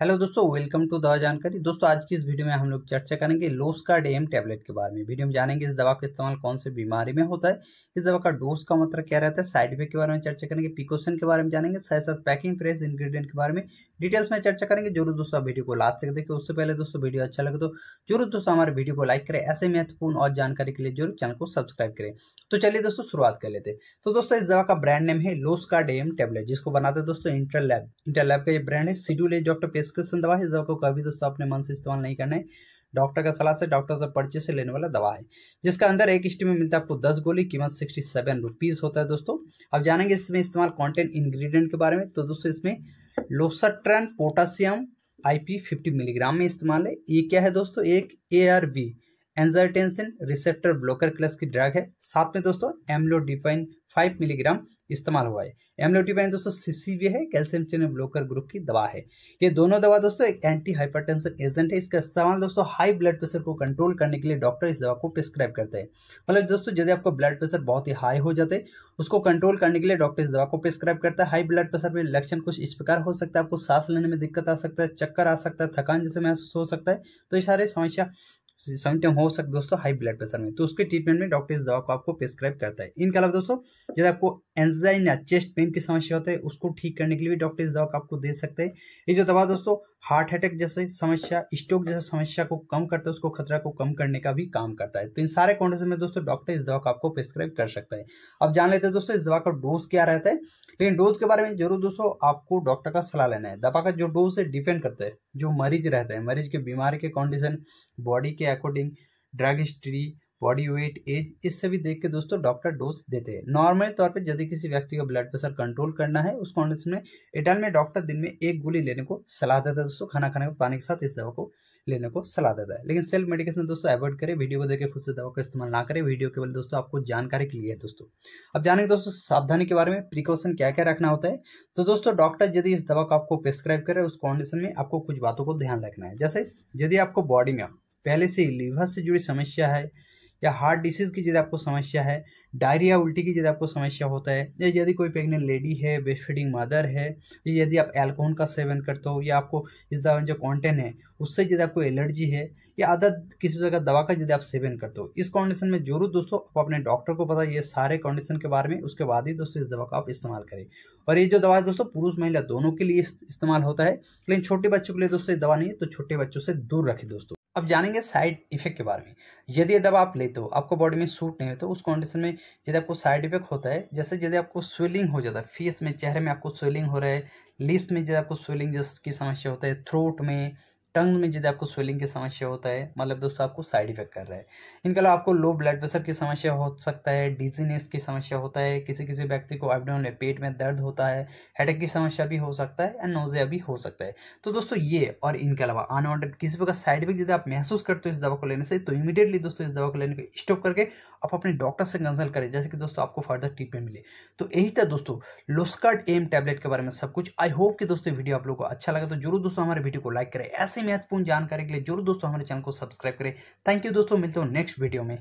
hello दोस्तों welcome to दवा जानकारी दोस्तों आज की इस वीडियो में हम लोग चर्चा करेंगे लोस्कार्ड डेम टैबलेट के बारे में वीडियो में जानेंगे इस दवा का इस्तेमाल कौन से बीमारी में होता है इस दवा का डोज का मात्रा मतलब क्या रहता है साइड इफेक्ट के बारे में चर्चा करेंगे पिकोशन के बारे में जानेंगे साथ साथ पैकिंग प्रेस इंग्रीडियंट के बारे में डिटेल्स में चर्चा करेंगे जरूर दोस्तों आप वीडियो को लास्ट तक देखिए उससे पहले दोस्तों वीडियो अच्छा लगे तो जरूर दोस्तों हमारे वीडियो को लाइक करें ऐसे महत्वपूर्ण और जानकारी के लिए जरूर चैनल को सब्सक्राइब करें तो चलिए दोस्तों शुरुआत कर लेते हैं तो दोस्तों इस दवा का ब्रांड नेम है लोस्कार्ड एम टेबलेट जिसको बनाते हैं दोस्तों इंटरलैब इंटरलैब का ये ब्रांड है सीड्यूल डॉक्टर प्रिस्क्रिप्शन दवा है इस दवा को कभी दोस्तों अपने मन से इस्तेमाल नहीं करना है डॉक्टर का सलाह से डॉक्टर से पर्चे से लेने वाला दवा है जिसका अंदर एक स्टी में मिलता है आपको दस गोली कीमत सिक्सटी सेवन रुपीज़ होता है दोस्तों अब जानेंगे इसमें इस्तेमाल कॉन्टेंट इंग्रेडिएंट के बारे में तो दोस्तों इसमें लोसट्रन पोटासियम आईपी 50 मिलीग्राम में इस्तेमाल है ये क्या है दोस्तों एक A R B angiotensin receptor blocker class की ड्रग है साथ में दोस्तों एम्लोडिफाइन फाइव मिलीग्राम इस्तेमाल हुआ है एमलोटिपाइन दोस्तों सीसीवी है कैल्शियम चैनल ब्लॉकर ग्रुप की दवा है ये दोनों दवा दोस्तों एक एंटी हाइपरटेंशन एजेंट है इसका इस्तेमाल दोस्तों हाई ब्लड प्रेशर को कंट्रोल करने के लिए डॉक्टर इस दवा को प्रिस्क्राइब करते हैं मतलब दोस्तों यदि आपका ब्लड प्रेशर बहुत ही हाई हो जाते उसको कंट्रोल करने के लिए डॉक्टर इस दवा को प्रिस्क्राइब करता है हाई ब्लड प्रेशर में लक्षण कुछ इस प्रकार हो सकता है आपको सांस लेने में दिक्कत आ सकता है चक्कर आ सकता है थकान जैसे महसूस हो सकता है तो ये सारे समस्या सम हो सकता है दोस्तों हाई ब्लड प्रेशर में तो उसके ट्रीटमेंट में डॉक्टर इस दवा को आपको प्रिस्क्राइब करता है इनके अलावा दोस्तों यदि आपको एंजाइन या चेस्ट पेन की समस्या होता है उसको ठीक करने के लिए भी डॉक्टर इस दवा को आपको दे सकते हैं ये जो दवा दोस्तों हार्ट अटैक जैसे समस्या स्ट्रोक जैसे समस्या को कम करता है उसको खतरा को कम करने का भी काम करता है तो इन सारे कॉन्डिशन में दोस्तों डॉक्टर इस दवा को आपको प्रिस्क्राइब कर सकता है अब जान लेते हैं दोस्तों इस दवा का डोज क्या रहता है लेकिन डोज के बारे में जरूर दोस्तों आपको डॉक्टर का सलाह लेना है दवा का जो डोज है डिपेंड करता है जो मरीज रहता है मरीज के बीमार के कंडीशन बॉडी के according drug history body weight age इससे भी देख के दोस्तों डॉक्टर डोज देते हैं नॉर्मल तौर पर यदि किसी व्यक्ति का ब्लड प्रेशर कंट्रोल करना है उस कंडीशन में इटाल में डॉक्टर दिन में एक गोली लेने को सलाह देता है दोस्तों खाना खाने के पानी के साथ इस दवा को लेने को सलाह देता है लेकिन सेल्फ मेडिकेशन दोस्तों अवॉइड करें वीडियो को देखे खुद से दवा का इस्तेमाल ना करें वीडियो केवल दोस्तों आपको जानकारी के लिए है दोस्तों अब जानेंगे दोस्तों सावधानी के बारे में प्रिकॉशन क्या क्या रखना होता है तो दोस्तों डॉक्टर यदि इस दवा को आपको प्रिस्क्राइब करे उस कंडीशन में आपको कुछ बातों को ध्यान रखना है जैसे यदि आपको बॉडी में पहले से लीवर से जुड़ी समस्या है या हार्ट डिसीज़ की यदि आपको समस्या है डायरिया उल्टी की यदि आपको समस्या होता है या यदि कोई प्रेग्नेंट लेडी है ब्रेस्ट फीडिंग मदर है या यदि आप एल्कोहल का सेवन करते हो या आपको इस दवा जो कॉन्टेंट है उससे यदि आपको एलर्जी है या अदर किसी तरह का दवा का यदि आप सेवन करते हो इस कंडीशन में जरूर दोस्तों आप अपने डॉक्टर को पता ये सारे कंडीशन के बारे में उसके बाद ही दोस्तों इस दवा का आप इस्तेमाल करें और ये जो दवा है दोस्तों पुरुष महिला दोनों के लिए इस्तेमाल होता है लेकिन छोटे बच्चों के लिए दोस्तों ये दवा नहीं है तो छोटे बच्चों से दूर रखें दोस्तों अब जानेंगे साइड इफेक्ट के बारे में यदि ये दवा आप लेते हो आपको बॉडी में सूट नहीं होता उस कंडीशन में यदि आपको साइड इफेक्ट होता है जैसे यदि आपको स्वेलिंग हो जाता है फेस में चेहरे में आपको स्वेलिंग हो रहा है लिप्स में जब आपको स्वेलिंग जैसे की समस्या होता है थ्रोट में टंग में यदि आपको स्वेलिंग की समस्या होता है मतलब दोस्तों आपको साइड इफेक्ट कर रहा है इनके अलावा आपको लो ब्लड प्रेशर की समस्या हो सकता है डिजीनेस की समस्या होता है किसी किसी व्यक्ति को एबडोमन में पेट में दर्द होता है हेडेक की समस्या भी हो सकता है एंड नोजिया भी हो सकता है तो दोस्तों ये और इनके अलावा अनवॉन्टेड किसी प्रकार साइड इफेक्ट यदि आप महसूस करते हो इस दवा को लेने से तो इमीडिएटली दोस्तों इस दवा को लेने को स्टॉप करके आप अपने डॉक्टर से कंसल्ट करें जैसे कि दोस्तों आपको फर्दर ट्रीटमेंट मिले तो यही था दोस्तों लोस्कार्ट एम टैबलेट के बारे में सब कुछ आई होप कि दोस्तों वीडियो आप लोग को अच्छा लगा तो जरूर दोस्तों हमारे वीडियो को लाइक करें ऐसे महत्वपूर्ण जानकारी के लिए जरूर दोस्तों हमारे चैनल को सब्सक्राइब करें थैंक यू दोस्तों मिलते हो नेक्स्ट वीडियो में